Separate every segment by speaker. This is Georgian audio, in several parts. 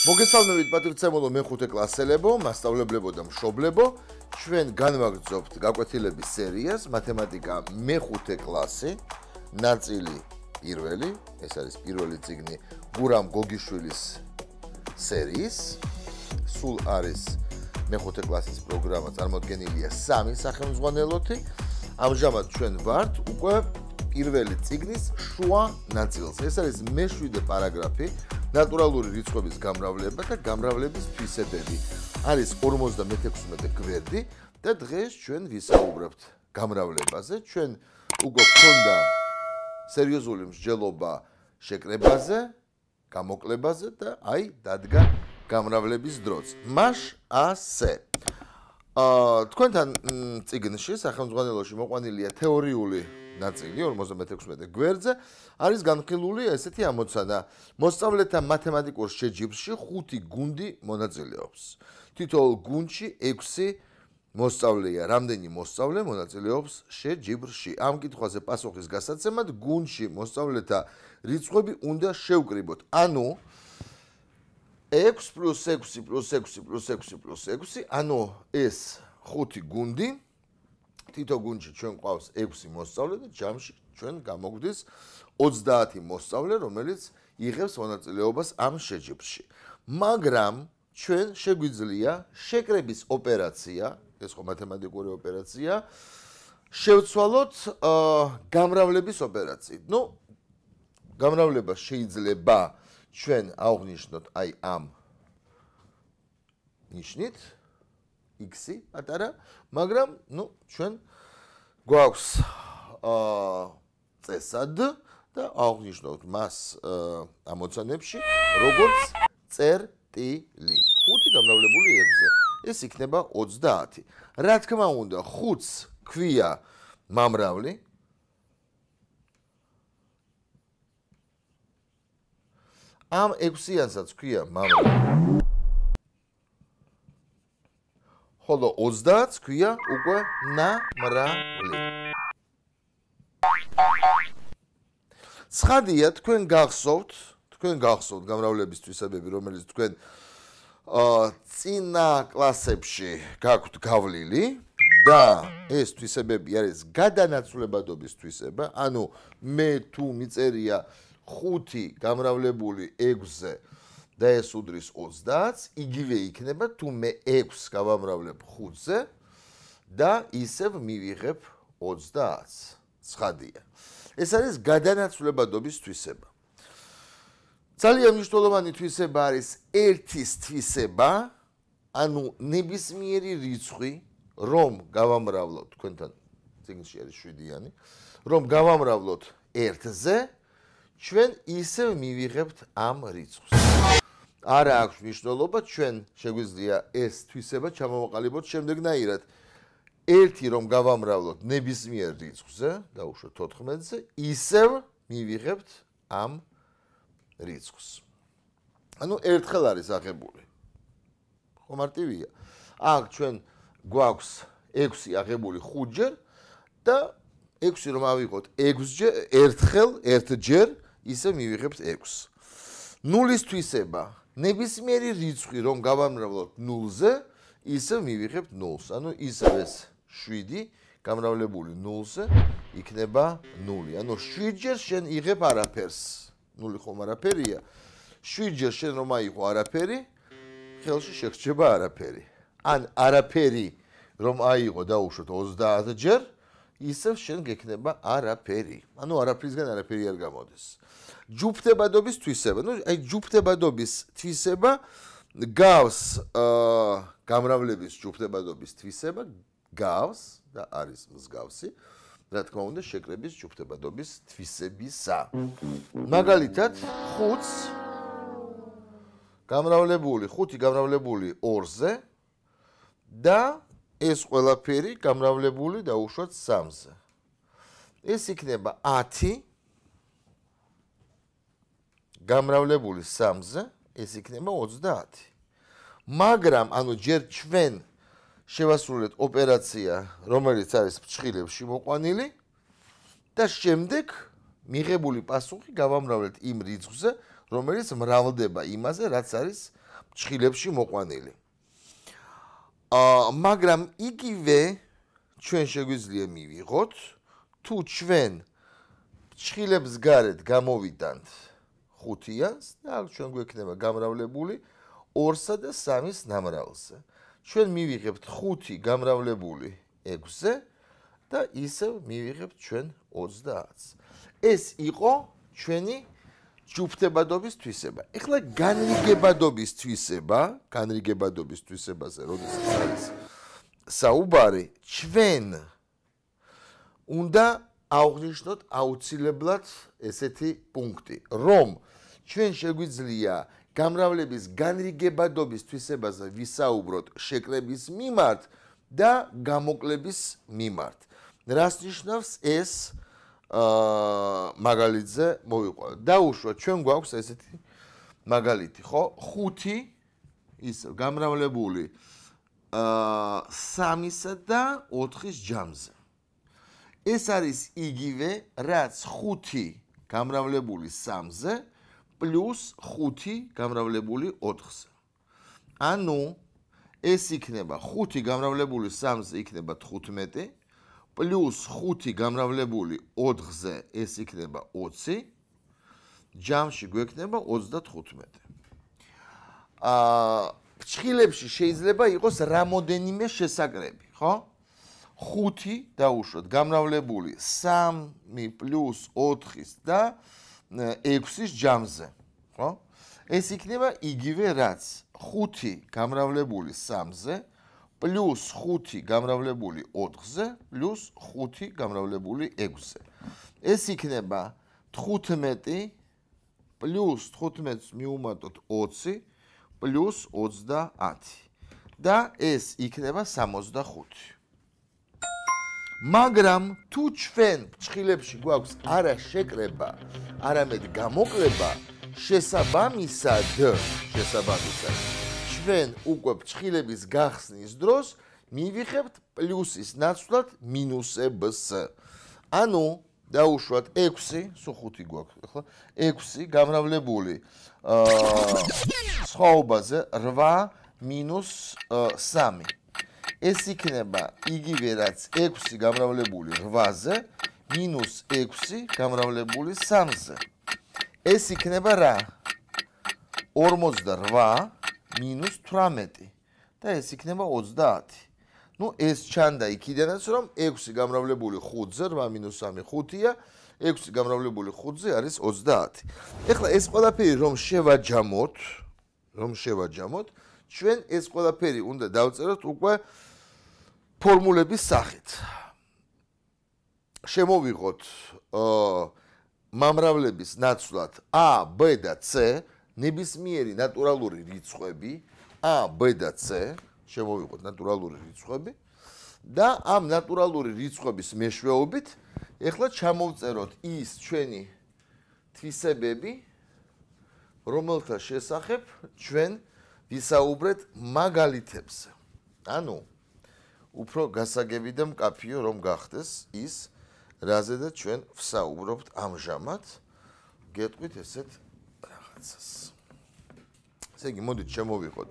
Speaker 1: მოგესალმებით პატივცემულო მეხუთე კლასელებო, მასწავლებლებო და მშობლებო. ჩვენ განვაგრძობთ გაკვეთილების სერიას მათემატიკა მეხუთე კლასი, ნაწილი პირველი, ეს არის პირველი ციგნი გურამ გოგიშვილის სერიის. სულ არის მეხუთე კლასის პროგრამა წარმოდგენილია სამი სახელმძღვანელოთი. ამჟამად ჩვენ ვართ უკვე პირველი ციგნის შუა ნაწილზე. ეს არის მე-7 პარაგრაფი. ნატურალური რიცხვების გამრავლება და გამრავლების ფისებები. არის 56 გვერდი და დღეს ჩვენ ვისაუბრებთ გამრავლებაზე. ჩვენ უკვე გქონდა სერიოზული მსჯელობა შეკრებაზე, გამოკლებაზე და აი დადგა გამრავლების დროც. მაშ ასე. აა თქვენთან წიგნში სახელმძღვანელოში მოყვანილია თეორიული ნაწილი 56 გვერდზე არის განხილული ესეთი ამოცანა. მოსწავლეთა მათემატიკურ შეჯიბრში 5 გუნდი მონაწილეობს. თითოეულ გუნდში 6 მოსწავლეა. რამდენი მოსწავლე მონაწილეობს შეჯიბრში? ამ კითხვაზე პასუხის გასაცემად გუნდში მოსწავლეთა რიცხვები უნდა შევკრიბოთ. ანუ 6 + 6 + 6 + 6 + 6, ანუ ეს 5 გუნდი თითო გუნჩი ჩვენ ყავს 6 მოსწავლე და ჯამში ჩვენ გამოგვდის 30 მოსწავლე, რომელიც იღებს მონაწილეობას ამ შეჯიბრში. მაგრამ ჩვენ შეგვიძლია შეკრების ოპერაცია, ეს ხო მათემატიკური ოპერაცია, შევცვალოთ გამრავლების ოპერაციით. ნუ გამრავლება შეიძლება ჩვენ აღვნიშნოთ აი ამ ნიშნით 0.5 x-ი პატარა, მაგრამ ნუ ჩვენ გვაქვს აა წესად და აღვნიშნოთ მას ამოცანებში როგორც წერტილი. 5 გამრავლებული 6-ზე. ეს იქნება 30. რა თქმა უნდა, 5-ს ქვია მამრავლი. ამ 6-იანსაც ქვია მამრავლი. ხოლო 30-ს ქვია უკვე ნამრავლი. ცხადია, თქვენ გახსოვთ, თქვენ გახსოვთ გამრავლების თვისებები, რომელიც თქვენ ა ცინა კლასებში გაქვთ გავლილი და ეს თვისებები არის გადანაცვლებადობის თვისება, ანუ მე თუ მიწერია 5 გამრავლებული 6-ზე და ეს უდრის 30-ს, იგივე იქნება თუ მე 6-ს გავამრავლებ 5-ზე და ისევ მივიღებ 30-ს. ცხადია. ეს არის გადანაცვლებადობის თვისება. ძალიან მნიშვნელოვანი თვისება არის ერთის თვისება, ანუ ნებისმიერი რიცხვი, რომ გავამრავლოთ თქვენთან ციგნში არის 7-იანი, რომ გავამრავლოთ 1-ზე ჩვენ ისევ მივიღებთ ამ რიცხვს. არა აქვს მნიშვნელობა ჩვენ შეგვიძლია ეს თვისება ჩამოვაყალიბოთ შემდეგნაირად ერთი რომ გავამრავლოთ ნებისმიერ რიცხვზე დაუშვოთ 14-ზე ისევ მივიღებთ ამ რიცხვს ანუ ერთხელ არის აღებული ხო მარტივია აქ ჩვენ გვაქვს 6 აღებული 5 ჯერ და 6 რომ ავიღოთ 6 ჯერ ერთხელ ერთ ჯერ ისევ მივიღებთ 6 ნულის თვისება ნებისმიერი რიცხვი რომ გავამრავლოთ 0-ზე, ისე მივიღებთ 0-ს. ანუ ისევ ეს 7 გამრავლებული 0-ზე იქნება 0. ანუ 7-ჯერ შენ იღებ არაფერს. 0 ხომ არაფერია? 7-ჯერ შენ რომ აიღო არაფერი, ხელში შეხრჩება არაფერი. ან არაფერი რომ აიღო დაუშვოთ 30-ჯერ, ისევ შენ გექნება არაფერი. ანუ არაფრისგან არაფერი არ გამოდის. ჯუფთებადობის თვისება, ну, აი ჯუფთებადობის თვისება გავს აა გამრავლების ჯუფთებადობის თვისება გავს და არის მსგავსი, რა თქმა უნდა, შეკრების ჯუფთებადობის თვისებისა. მაგალითად, 5-ს გამრავლებული, 5-ი გამრავლებული 2-ზე და ეს ყველაფერი გამრავლებული და უშვათ 3-ზე. ეს იქნება 10 გამრავლებული 3-ზე, ეს იქნება 30. მაგრამ ანუ ჯერ ჩვენ შევასრულეთ ოპერაცია, რომელიც არის ფრჩხილებში მოყვანილი და შემდეგ მიღებული პასუხი გავამრავლეთ იმ რიცხვზე, რომელიც მრავლდება იმაზე, რაც არის ფრჩხილებში მოყვანილი. ა მაგრამ იგივე ჩვენ შეგვიძლია მივიღოთ თუ ჩვენ ჩხილებს გარეთ გამოვიდანთ 5-იანს და აქ ჩვენ გვექნება გამრავლებული 2-სა და 3-ის ნამრავლზე. ჩვენ მივიღებთ 5 გამრავლებული 6-ზე და ისევ მივიღებთ ჩვენ 30-ს. ეს იყო ჩვენი ჯუფთებადობის თვისება. ეხლა განრიგებადობის თვისება, განრიგებადობის თვისებაზე როდესაც არის საუბარი, ჩვენ უნდა აღვნიშნოთ აუცილებლად ესეთი პუნქტი, რომ ჩვენ შეგვიძლია გამრავლების განრიგებადობის თვისებაზე ვისაუბროთ შეკრების მიმართ და გამოკლების მიმართ. რას ნიშნავს ეს? აა მაგალითზე მოიყვა. დაუშვა ჩვენ გვაქვს ესეთი მაგალითი, ხო? 5 ის გამრავლებული აა 3-ისა და 4-ის ჯამზე. ეს არის იგივე, რაც 5 გამრავლებული 3-ზე პლუს 5 გამრავლებული 4-ზე. ანუ ეს იქნება 5 გამრავლებული 3-ზე იქნება 15 პლუს 5 გამრავლებული 4-ზე ეს იქნება 20. ჯამში გვექნება 35. აა ფრჩხილებში შეიძლება იყოს რამოდენიმე შესაძლებელი, ხო? 5 დაუშვოთ გამრავლებული 3-4-ის და 6-ის ჯამზე, ხო? ეს იქნება იგივე რაც 5 გამრავლებული 3-ზე, პლუს 5 გამრავლებული 4-ზე, პლუს 5 გამრავლებული 6-ზე. ეს იქნება 15 პლუს 15-ს მიუმატოთ 20 პლუს 30 და ეს იქნება 65. მაგრამ თუ ჩვენ ფრჩხილებში გვაქვს არა შეკრება, არამედ გამოკლება, შესაბამისად, შესაბამისად ჩვენ უკვე ფრჩხილების გახსნის დროს მივიღებთ პლუსის ნაცვლად მინუსებს. ანუ დაუშვათ 6, სულ ხუთი გვაქვს, ახლა 6 გამრავლებული აა სხვაობაზე 8 3. ეს იქნება იგივე რაც 6 გამრავლებული 8-ზე 6 გამრავლებული 3-ზე. ეს იქნება რა? 48 მინუს 18 და ეს იქნება 30. ნუ ეს ჩანდა იქიდანაც რომ 6 გამრავლებული 5-ზე 8 მინუს 3 5-ია, 6 გამრავლებული 5-ზე არის 30. ეხლა ეს ყველაფერი რომ შევაჯამოთ, რომ შევაჯამოთ, ჩვენ ეს ყველაფერი უნდა დავწეროთ უკვე ფორმულების სახით. შემოვიღოთ აა მამრავლების ნაცვლად a, b და c ნებისმიერი ნატურალური რიცხვები A, B და C შემოვიყოთ ნატურალური რიცხვები და ამ ნატურალური რიცხვების მეშვეობით ეხლა ჩამოვწეროთ ის ჩვენი თვისებები რომელთა შესახებ ჩვენ ვისაუბრეთ მაგალითებზე. ანუ უფრო გასაგები და მკაფიო რომ გახდეს ის რაზე და ჩვენ ვსაუბრობთ ამჟამად გეტყვით ესეთ რაღაცას. ესე იგი, მოდით შემოვიღოთ.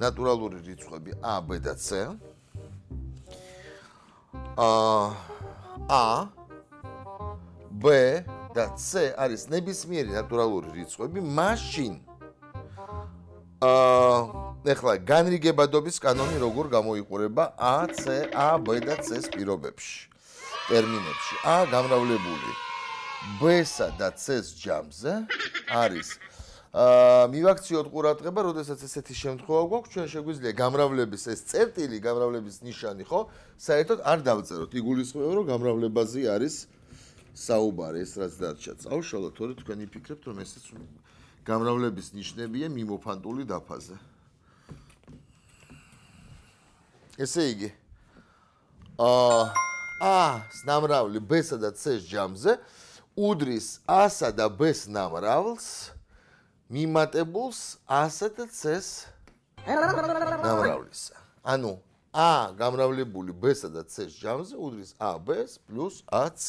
Speaker 1: ნატურალური რიცხვები A, B და C. აა A B და C არის ნებისმიერი ნატურალური რიცხვები, მაშინ აა ეხლა განრიგებადობის კანონი როგორ გამოიყურება A, C, A, B და C-ს პირობებში, ტერმინებში. A გამრავლებული B-სა და C-ს ჯამზე არის აა მივაქციოთ ყურადღება, როდესაც ესეთი შემთხვევა გვაქვს, ჩვენ შეგვიძლია გამრავლების ეს წერტილი, გამრავლების ნიშანი, ხო? საერთოდ არ დავწეროთ. იგულისხმება, რომ გამრავლებაზე არის საუბარი, ეს რაც დარჩა. წავშალოთ, თორე თქვენი ფიქრებთ, რომ ესეც გამრავლების ნიშნებია მიმოფანტული დაფაზე. ესე იგი. აა ა, ნამრავლი B-სა და C-ს ჯამზე უდრის A-სა და B-ს ნამრავლს. მიმატებულს ასეთს ეს გამრავლისა. ანუ ა გამრავლებული ბსა და ცს ჯამზე უდრის აბს პლუს აც.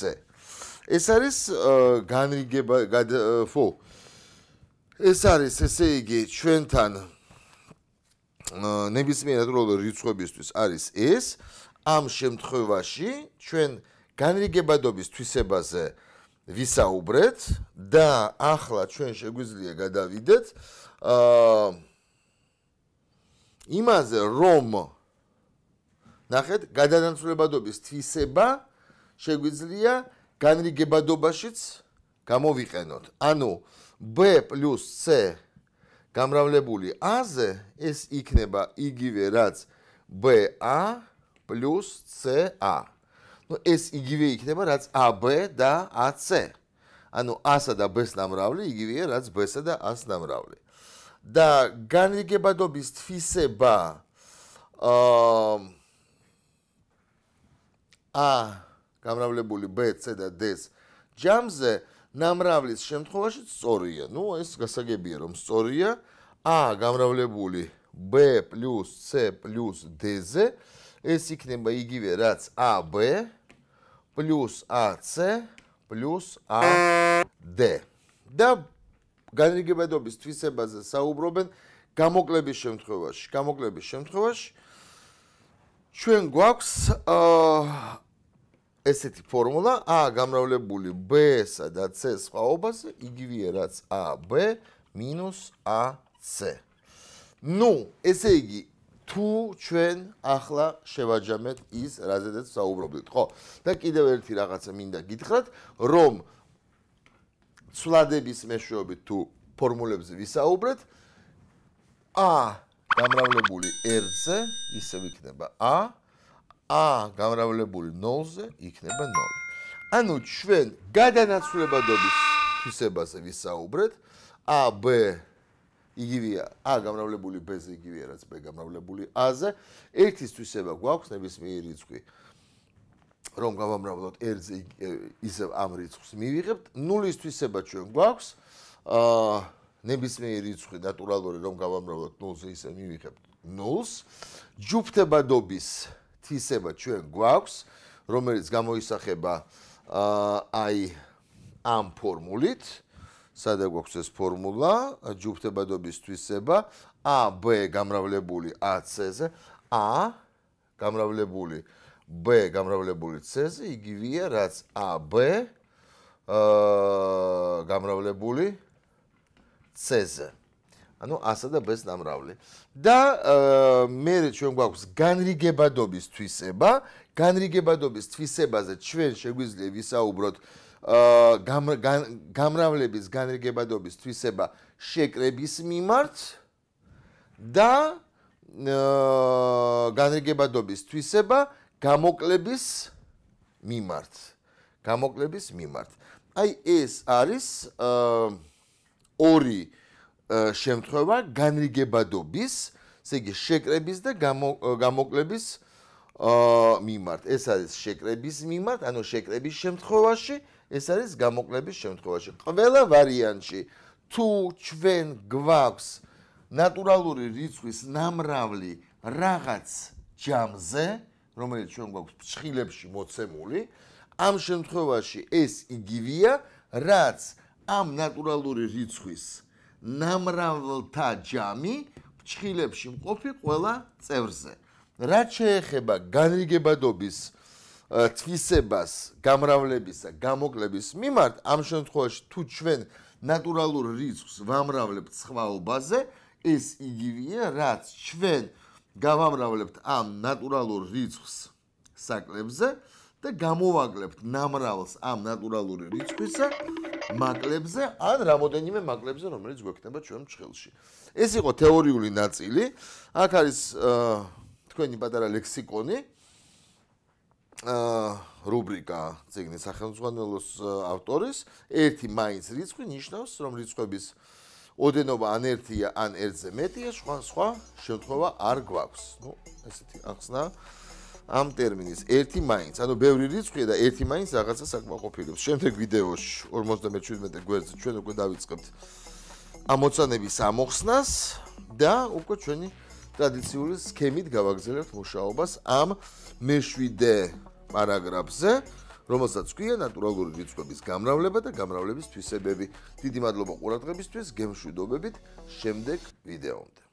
Speaker 1: ეს არის განრიგება ფუ. ეს არის ესე იგი ჩვენთან ნებისმიერად როლ რიცხვებისთვის არის ეს ამ შემთხვევაში ჩვენ განრიგებადობის თვისებაზე აა ვისაუბრეთ და ახლა ჩვენ შეგვიძლია გადავიდეთ აა იმაზე, რომ ნახეთ, გადანაცვლებადობის თვისება შეგვიძლია განრიგებადობაშიც გამოვიყენოთ. ანუ b + c გამრავლებული a-ზე ეს იქნება იგივე რაც ba + ca-a ნუ ეს იგივე იქნება რაც AB და AC. ანუ A-სა და B-ს ნამრავლი იგივეა რაც B-სა და A-ს ნამრავლი. და განგებადობის თვისება აა A გამრავლებული B, C და D-ს ჯამზე ნამრავლის შემთხვევაში სწორია. ნუ ეს გასაგებია რომ სწორია. A გამრავლებული B + C + D-ზე ეს იქნება იგივე რაც AB плюс AC плюс AD. და განრიგებადობის თვისებაზე საუბრობენ გამოკლების შემთხვევაში, გამოკლების შემთხვევაში ჩვენ გვაქვს აა ესეთი ფორმულა A გამრავლებული B-სა და C სხვაობაზე იგივეა რაც AB AC. ნუ, ესე იგი, თუ ჩვენ ახლა შევაჯამეთ ის, რაზედაც საუბრობთ, ხო? და კიდევ ერთი რაღაცა მინდა გითხრათ, რომ ცვლადების მეშვეობით თუ ფორმულებზე ვისაუბრეთ, a გამრავლებული 1-ზე ისე იქნება a, a გამრავლებული 0-ზე იქნება 0. ანუ ჩვენ გადანაცვლებადობის თვისებაზე ვისაუბრეთ, a b იგივეა. ა გამრავლებული ბ-ს იგივეა, რაც ბ გამრავლებული ა-ზე. ერთის თვისება გვაქვს ნებისმიერი რიცხვი. რომ გავამრავლოთ ერთზე ისე ამ რიცხვს მივიღებთ, ნულის თვისება ჩვენ გვაქვს. ა ნებისმიერი რიცხვი ნატურალური რომ გავამრავლოთ ნულზე ისე მივიღებთ ნულს. ჯუფთებადობის თვისება ჩვენ გვაქვს, რომელიც გამოისახება აი ამ ფორმულით. აა სადა გვაქვს ეს ფორმულა ჯუფთებადობისთვისება a b გამრავლებული a c-ზე a გამრავლებული b გამრავლებული c-ზე იგივეა რაც a b ა გამრავლებული c-ზე ანუ a-სა და b-ს დამრავლე და მე ჩვენ გვაქვს განრიგებადობისთვისება განრიგებადობისთვისებაზე ჩვენ შეგვიძლია ვისაუბროთ გამრავლების განერგებადობის თვისება შეკრების მიმართ და განერგებადობის თვისება გამოკლების მიმართ გამოკლების მიმართ აი ეს არის ორი შემთხვევა განერგებადობის ესე იგი შეკრების და გამოკლების აა მიმართ ეს არის შეკრების მიმართ ანუ შეკრების შემთხვევაში აა ეს არის გამოკლების შემთხვევაში. ყველა ვარიანტში თუ ჩვენ გვაქვს ნატურალური რიცხვის ნამრავლი რაღაც ჯამზე, რომელიც ჩვენ გვაქვს ფრჩხილებში მოცემული, ამ შემთხვევაში ეს იგივეა, რაც ამ ნატურალური რიცხვის ნამრავლთა ჯამი ფრჩხილებში მყოფი ყველა წევრზე. რაც შეეხება განრიგებადობის თვისებას გამრავლებისა გამოკლების მიმართ ამ შემთხვევაში თუ ჩვენ ნატურალურ რიცხვს ვამრავლებთ სხვა უბაზე ეს იგივეა რაც ჩვენ გავამრავლებთ ამ ნატურალურ რიცხვს საკლებზე და გამოვაკლებთ ნამრავლს ამ ნატურალური რიცხვისა მაკლებზე ან რამოდენიმე მაკლებზე რომელიც გვექნება ჩვენ ფრჩხილში ეს იყო თეორიული ნაწილი აქ არის თქვენი პატარა ლექსიკონი რუბრიკა ციგნის სახელმძღვანელოს ავტორის ერთი მაინც რიცხვი ნიშნავს რომ რიცხვების ოდენობა ან ერთია ან ერთზე მეტია სხვა სხვა შემთხვევა არ გვაქვს ну ესეთი ახსნა ამ ტერმინის ერთი მაინც ანუ ბევრი რიცხვია და ერთი მაინც რაღაცა საკმაყოფილოს შემდეგ ვიდეოში 57 გვერდზე ჩვენ უკვე დავიწყებთ ამოცანების ამოხსნას და უკვე ჩვენი ტრადიციული სქემით გავაგზავნებთ მუშაობას ამ მეშვიდე პარაგრაფზე, რომელსაც ჰქვია ნატურალური რიცხვების გამრავლება და გამრავლების თვისებები. დიდი მადლობა ყურადღებისთვის, გემშვიდობებით, შემდეგ ვიდეომდე.